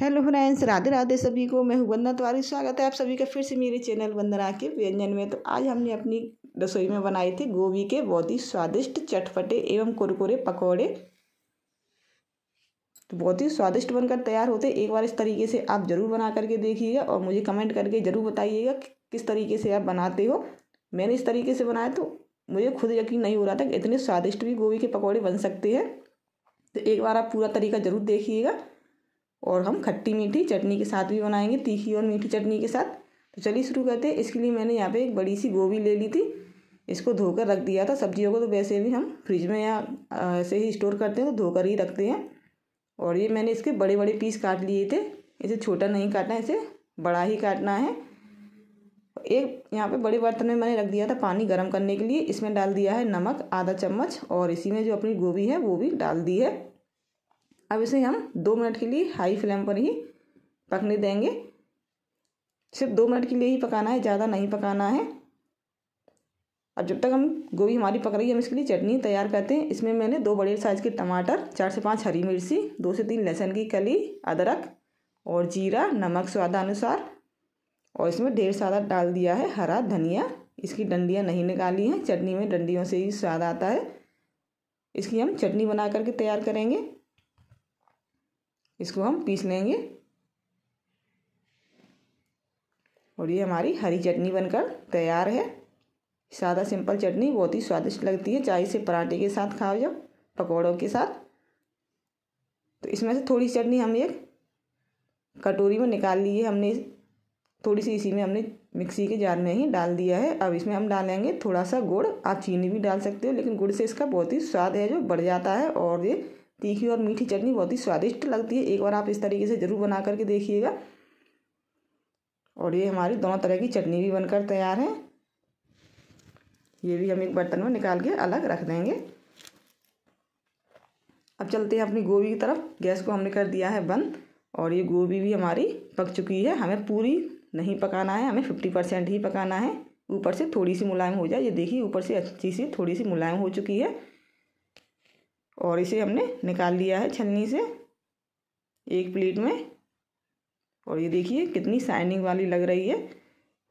Hello friends Radhe Radhe सभी को मैं हूँ वंदना तिवारी स्वागत है आप सभी का फिर से मेरे चैनल वंदना के व्यंजन में तो आज हमने अपनी रसोई में बनाई थे गोभी के बहुत ही स्वादिष्ट चटपटे एवं कुरकुरे पकौड़े तो बहुत ही स्वादिष्ट बनकर तैयार होते एक बार इस तरीके से आप ज़रूर बना करके देखिएगा और मुझे कमेंट करके ज़रूर बताइएगा कि किस तरीके से आप बनाते हो मैंने इस तरीके से बनाया तो मुझे खुद यकीन नहीं हो रहा था कि इतने स्वादिष्ट भी गोभी के पकौड़े बन सकते हैं तो एक बार आप पूरा तरीका ज़रूर देखिएगा और हम खट्टी मीठी चटनी के साथ भी बनाएंगे तीखी और मीठी चटनी के साथ तो चलिए शुरू करते हैं इसके लिए मैंने यहाँ पे एक बड़ी सी गोभी ले ली थी इसको धोकर रख दिया था सब्जियों को तो वैसे भी हम फ्रिज में या ऐसे ही स्टोर करते हैं तो धोकर ही रखते हैं और ये मैंने इसके बड़े बड़े पीस काट लिए थे इसे छोटा नहीं काटना है इसे बड़ा ही काटना है एक यहाँ पे बड़े बर्तन में मैंने रख दिया था पानी गर्म करने के लिए इसमें डाल दिया है नमक आधा चम्मच और इसी में जो अपनी गोभी है वो भी डाल दी है अब इसे हम दो मिनट के लिए हाई फ्लेम पर ही पकने देंगे सिर्फ दो मिनट के लिए ही पकाना है ज़्यादा नहीं पकाना है अब जब तक हम गोभी हमारी पक रही है हम इसके लिए चटनी तैयार करते हैं इसमें मैंने दो बड़े साइज़ के टमाटर चार से पाँच हरी मिर्ची दो से तीन लहसुन की कली अदरक और जीरा नमक स्वादानुसार और इसमें ढेर सारा डाल दिया है हरा धनिया इसकी डंडियाँ नहीं निकाली हैं चटनी में डंडियों से ही स्वाद आता है इसकी हम चटनी बना करके तैयार करेंगे इसको हम पीस लेंगे और ये हमारी हरी चटनी बनकर तैयार है सादा सिंपल चटनी बहुत ही स्वादिष्ट लगती है चाय से पराठे के साथ खाओ जब पकौड़ों के साथ तो इसमें से थोड़ी चटनी हम एक कटोरी में निकाल ली है हमने थोड़ी सी इसी में हमने मिक्सी के जार में ही डाल दिया है अब इसमें हम डालेंगे थोड़ा सा गुड़ आप चीनी भी डाल सकते हो लेकिन गुड़ से इसका बहुत ही स्वाद है जो बढ़ जाता है और ये तीखी और मीठी चटनी बहुत ही स्वादिष्ट लगती है एक बार आप इस तरीके से ज़रूर बना करके देखिएगा और ये हमारी दोनों तरह की चटनी भी बनकर तैयार है ये भी हम एक बर्तन में निकाल के अलग रख देंगे अब चलते हैं अपनी गोभी की तरफ गैस को हमने कर दिया है बंद और ये गोभी भी हमारी पक चुकी है हमें पूरी नहीं पकाना है हमें फिफ्टी परसेंट ही पकाना है ऊपर से थोड़ी सी मुलायम हो जाए ये देखिए ऊपर से अच्छी सी थोड़ी सी मुलायम हो चुकी है और इसे हमने निकाल लिया है छलनी से एक प्लेट में और ये देखिए कितनी शाइनिंग वाली लग रही है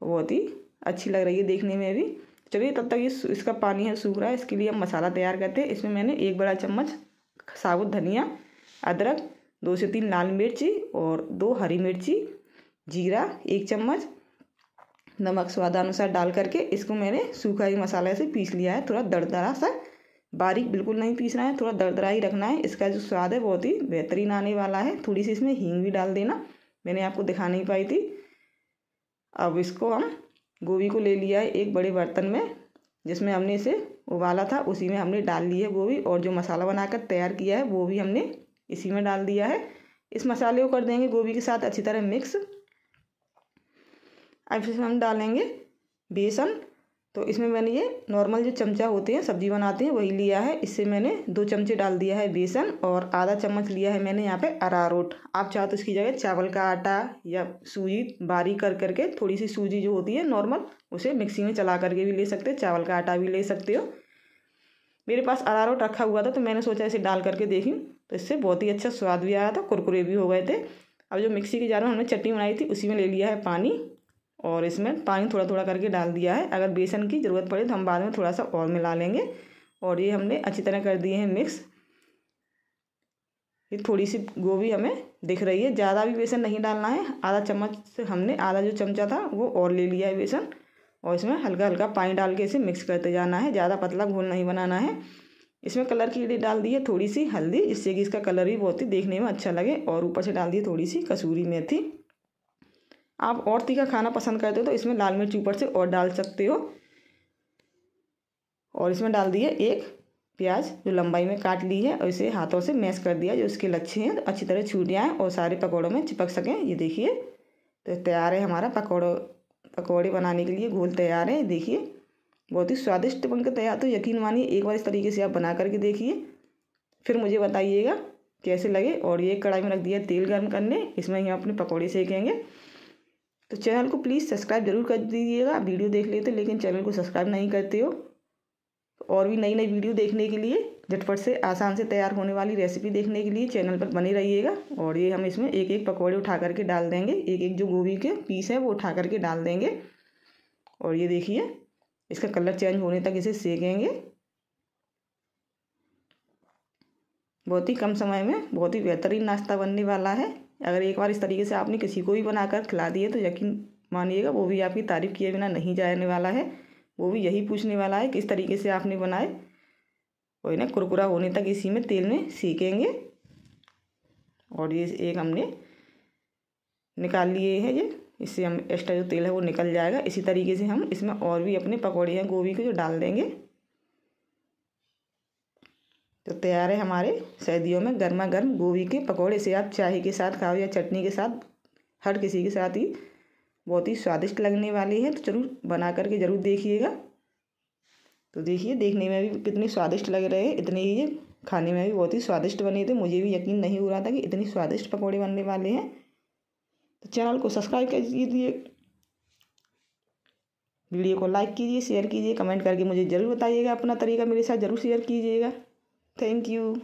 बहुत ही अच्छी लग रही है देखने में भी चलिए तब तक ये इसका पानी है सूख रहा है इसके लिए हम मसाला तैयार करते हैं इसमें मैंने एक बड़ा चम्मच साबुत धनिया अदरक दो से तीन लाल मिर्ची और दो हरी मिर्ची जीरा एक चम्मच नमक स्वादानुसार डाल करके इसको मैंने सूखा ही मसाला से पीस लिया है थोड़ा दरदरा सा बारीक बिल्कुल नहीं पीसना है थोड़ा दरदरा ही रखना है इसका जो स्वाद है बहुत ही बेहतरीन आने वाला है थोड़ी सी इसमें हींग भी डाल देना मैंने आपको दिखा नहीं पाई थी अब इसको हम गोभी को ले लिया है एक बड़े बर्तन में जिसमें हमने इसे उबाला था उसी में हमने डाल ली है गोभी और जो मसाला बनाकर तैयार किया है वो भी हमने इसी में डाल दिया है इस मसाले को कर देंगे गोभी के साथ अच्छी तरह मिक्स अब इसमें हम डालेंगे बेसन तो इसमें मैंने ये नॉर्मल जो चमचा होते हैं सब्जी बनाते हैं वही लिया है इससे मैंने दो चमचे डाल दिया है बेसन और आधा चम्मच लिया है मैंने यहाँ पे अरारोट आप चाहो तो इसकी जगह चावल का आटा या सूजी बारीक कर करके थोड़ी सी सूजी जो होती है नॉर्मल उसे मिक्सी में चला करके भी ले सकते हो चावल का आटा भी ले सकते हो मेरे पास अरारोट रखा हुआ था तो मैंने सोचा इसे डाल करके देखी तो इससे बहुत ही अच्छा स्वाद भी आया था कुरकुरे भी हो गए थे अब जो मिक्सी के जार में हमने चटनी बनाई थी उसी में ले लिया है पानी और इसमें पानी थोड़ा थोड़ा करके डाल दिया है अगर बेसन की ज़रूरत पड़े तो हम बाद में थोड़ा सा और मिला लेंगे और ये हमने अच्छी तरह कर दिए हैं मिक्स ये थोड़ी सी गोभी हमें दिख रही है ज़्यादा भी बेसन नहीं डालना है आधा चम्मच से हमने आधा जो चमचा था वो और ले लिया है बेसन और इसमें हल्का हल्का पानी डाल के इसे मिक्स करते जाना है ज़्यादा पतला घोल नहीं बनाना है इसमें कलर की लिए डाल दी है थोड़ी सी हल्दी इससे कि इसका कलर भी बहुत ही देखने में अच्छा लगे और ऊपर से डाल दी थोड़ी सी कसूरी मेथी आप और तीखा खाना पसंद करते हो तो इसमें लाल मिर्च ऊपर से और डाल सकते हो और इसमें डाल दिए एक प्याज जो लंबाई में काट ली है और इसे हाथों से मैश कर दिया जो इसके लच्छे हैं तो अच्छी तरह छूट जाएँ और सारे पकौड़ों में चिपक सकें ये देखिए तो तैयार है हमारा पकौड़ों पकौड़े बनाने के लिए घोल तैयार है देखिए बहुत ही स्वादिष्ट बनकर तैयार तो यकीन मानिए एक बार इस तरीके से आप बना करके देखिए फिर मुझे बताइएगा कैसे लगे और ये कढ़ाई में रख दिया तेल गर्म करने इसमें ही अपने पकौड़े सेकेंगे तो चैनल को प्लीज़ सब्सक्राइब जरूर कर दीजिएगा वीडियो देख लेते लेकिन चैनल को सब्सक्राइब नहीं करते हो तो और भी नई नई वीडियो देखने के लिए झटपट से आसान से तैयार होने वाली रेसिपी देखने के लिए चैनल पर बने रहिएगा और ये हम इसमें एक एक पकौड़े उठा करके डाल देंगे एक एक जो गोभी के पीस हैं वो उठा करके डाल देंगे और ये देखिए इसका कलर चेंज होने तक इसे सेकेंगे बहुत ही कम समय में बहुत ही बेहतरीन नाश्ता बनने वाला है अगर एक बार इस तरीके से आपने किसी को भी बनाकर खिला दिए तो यकीन मानिएगा वो भी आपकी तारीफ़ किए बिना नहीं जाने वाला है वो भी यही पूछने वाला है किस तरीके से आपने बनाए और इन्हें कुरकुरा होने तक इसी में तेल में सीखेंगे और ये एक हमने निकाल लिए हैं ये इससे हम एक्स्ट्रा जो तेल है वो निकल जाएगा इसी तरीके से हम इसमें और भी अपने पकौड़े हैं गोभी के जो डाल देंगे तो तैयार है हमारे सर्दियों में गर्मा गर्म गोभी के पकौड़े से आप चाय के साथ खाओ या चटनी के साथ हर किसी के साथ ही बहुत ही स्वादिष्ट लगने वाली है तो जरूर बना करके ज़रूर देखिएगा तो देखिए देखने में भी कितनी स्वादिष्ट लग रहे हैं इतने ही ये खाने में भी बहुत ही स्वादिष्ट बने थे मुझे भी यकीन नहीं हो रहा था कि इतनी स्वादिष्ट पकौड़े बनने वाले हैं तो चैनल को सब्सक्राइब कर दीजिए वीडियो को लाइक कीजिए शेयर कीजिए कमेंट करके मुझे ज़रूर बताइएगा अपना तरीका मेरे साथ ज़रूर शेयर कीजिएगा Thank you.